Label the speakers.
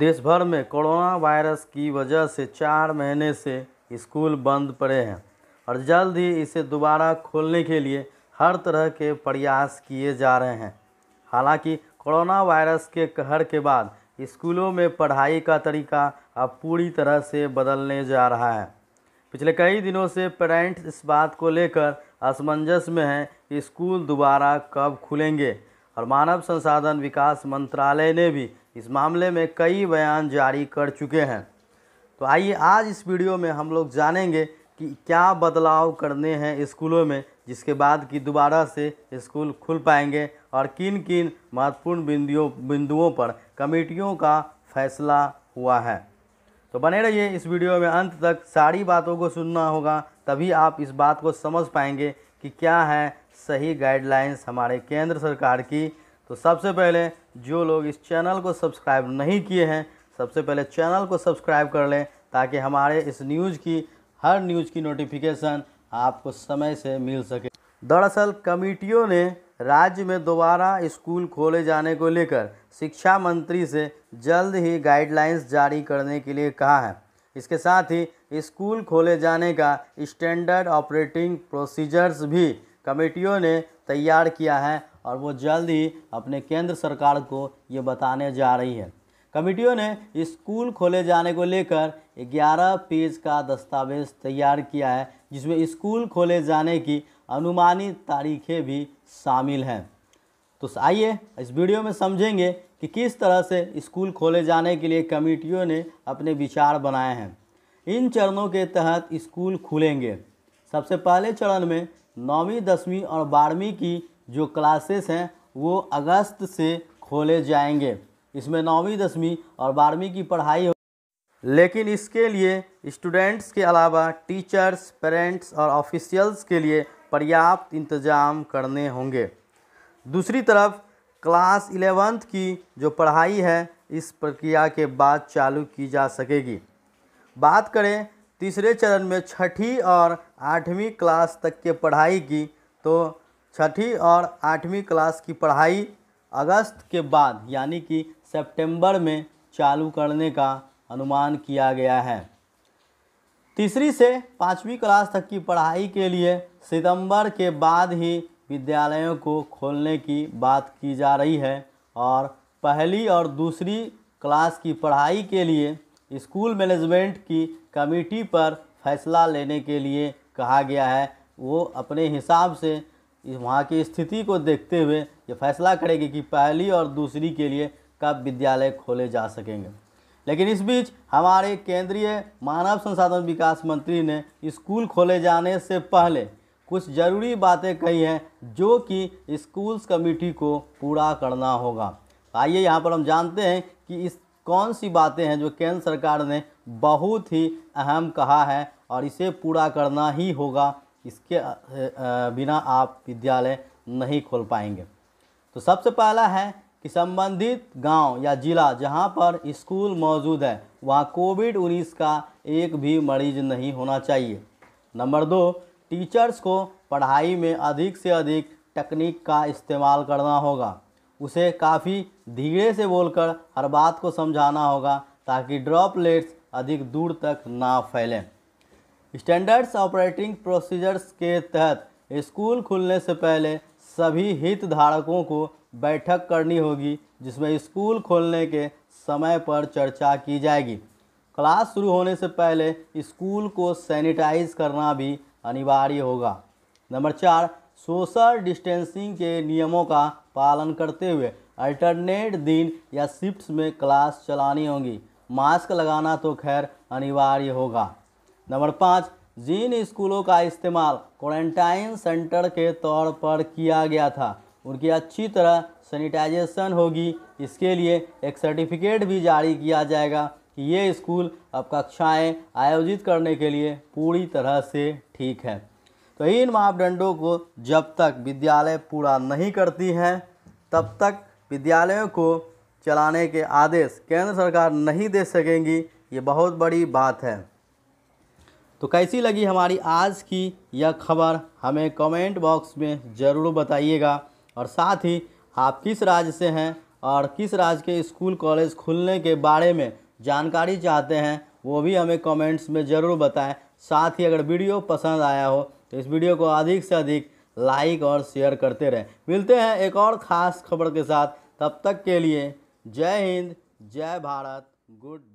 Speaker 1: देश भर में कोरोना वायरस की वजह से चार महीने से स्कूल बंद पड़े हैं और जल्द ही इसे दोबारा खोलने के लिए हर तरह के प्रयास किए जा रहे हैं हालांकि कोरोना वायरस के कहर के बाद स्कूलों में पढ़ाई का तरीका अब पूरी तरह से बदलने जा रहा है पिछले कई दिनों से पेरेंट्स इस बात को लेकर असमंजस में हैं कि स्कूल दोबारा कब खुलेंगे और मानव संसाधन विकास मंत्रालय ने भी इस मामले में कई बयान जारी कर चुके हैं तो आइए आज इस वीडियो में हम लोग जानेंगे कि क्या बदलाव करने हैं स्कूलों में जिसके बाद कि दोबारा से स्कूल खुल पाएंगे और किन किन महत्वपूर्ण बिंदुओं बिंदुओं पर कमेटियों का फैसला हुआ है तो बने रहिए इस वीडियो में अंत तक सारी बातों को सुनना होगा तभी आप इस बात को समझ पाएंगे कि क्या है सही गाइडलाइंस हमारे केंद्र सरकार की तो सबसे पहले जो लोग इस चैनल को सब्सक्राइब नहीं किए हैं सबसे पहले चैनल को सब्सक्राइब कर लें ताकि हमारे इस न्यूज़ की हर न्यूज़ की नोटिफिकेशन आपको समय से मिल सके दरअसल कमेटियों ने राज्य में दोबारा स्कूल खोले जाने को लेकर शिक्षा मंत्री से जल्द ही गाइडलाइंस जारी करने के लिए कहा है इसके साथ ही स्कूल खोले जाने का स्टैंडर्ड ऑपरेटिंग प्रोसीजर्स भी कमेटियों ने तैयार किया है और वो जल्द ही अपने केंद्र सरकार को ये बताने जा रही है कमेटियों ने स्कूल खोले जाने को लेकर 11 पेज का दस्तावेज तैयार किया है जिसमें स्कूल खोले जाने की अनुमानित तारीखें भी शामिल हैं तो आइए इस वीडियो में समझेंगे कि किस तरह से स्कूल खोले जाने के लिए कमेटियों ने अपने विचार बनाए हैं इन चरणों के तहत स्कूल खुलेंगे सबसे पहले चरण में नौवीं दसवीं और बारहवीं की जो क्लासेस हैं वो अगस्त से खोले जाएंगे इसमें नौवीं दसवीं और बारहवीं की पढ़ाई हो लेकिन इसके लिए स्टूडेंट्स के अलावा टीचर्स पेरेंट्स और ऑफिशियल्स के लिए पर्याप्त इंतजाम करने होंगे दूसरी तरफ क्लास इलेवेंथ की जो पढ़ाई है इस प्रक्रिया के बाद चालू की जा सकेगी बात करें तीसरे चरण में छठी और आठवीं क्लास तक के पढ़ाई की तो छठी और आठवीं क्लास की पढ़ाई अगस्त के बाद यानी कि सितंबर में चालू करने का अनुमान किया गया है तीसरी से पाँचवीं क्लास तक की पढ़ाई के लिए सितंबर के बाद ही विद्यालयों को खोलने की बात की जा रही है और पहली और दूसरी क्लास की पढ़ाई के लिए स्कूल मैनेजमेंट की कमेटी पर फैसला लेने के लिए कहा गया है वो अपने हिसाब से वहाँ की स्थिति को देखते हुए ये फैसला करेगी कि पहली और दूसरी के लिए कब विद्यालय खोले जा सकेंगे लेकिन इस बीच हमारे केंद्रीय मानव संसाधन विकास मंत्री ने स्कूल खोले जाने से पहले कुछ ज़रूरी बातें कही हैं जो कि स्कूल्स कमेटी को पूरा करना होगा आइए यहाँ पर हम जानते हैं कि इस कौन सी बातें हैं जो केंद्र सरकार ने बहुत ही अहम कहा है और इसे पूरा करना ही होगा इसके बिना आप विद्यालय नहीं खोल पाएंगे तो सबसे पहला है कि संबंधित गांव या जिला जहां पर स्कूल मौजूद है वहां कोविड 19 का एक भी मरीज नहीं होना चाहिए नंबर दो टीचर्स को पढ़ाई में अधिक से अधिक टेक्निक का इस्तेमाल करना होगा उसे काफ़ी धीरे से बोलकर हर बात को समझाना होगा ताकि ड्रॉपलेट्स अधिक दूर तक ना फैलें स्टैंडर्ड्स ऑपरेटिंग प्रोसीजर्स के तहत स्कूल खुलने से पहले सभी हितधारकों को बैठक करनी होगी जिसमें स्कूल खोलने के समय पर चर्चा की जाएगी क्लास शुरू होने से पहले स्कूल को सैनिटाइज करना भी अनिवार्य होगा नंबर चार सोशल डिस्टेंसिंग के नियमों का पालन करते हुए अल्टरनेट दिन या शिफ्ट्स में क्लास चलानी होगी मास्क लगाना तो खैर अनिवार्य होगा नंबर पाँच जिन स्कूलों का इस्तेमाल क्वारंटाइन सेंटर के तौर पर किया गया था उनकी अच्छी तरह सैनिटाइजेशन होगी इसके लिए एक सर्टिफिकेट भी जारी किया जाएगा कि ये स्कूल अब कक्षाएँ आयोजित करने के लिए पूरी तरह से ठीक है तो इन मापदंडों को जब तक विद्यालय पूरा नहीं करती हैं तब तक विद्यालयों को चलाने के आदेश केंद्र सरकार नहीं दे सकेंगी ये बहुत बड़ी बात है तो कैसी लगी हमारी आज की यह खबर हमें कमेंट बॉक्स में ज़रूर बताइएगा और साथ ही आप किस राज्य से हैं और किस राज्य के स्कूल कॉलेज खुलने के बारे में जानकारी चाहते हैं वो भी हमें कमेंट्स में ज़रूर बताएं साथ ही अगर वीडियो पसंद आया हो तो इस वीडियो को अधिक से अधिक लाइक और शेयर करते रहें मिलते हैं एक और ख़ास खबर के साथ तब तक के लिए जय हिंद जय भारत गुड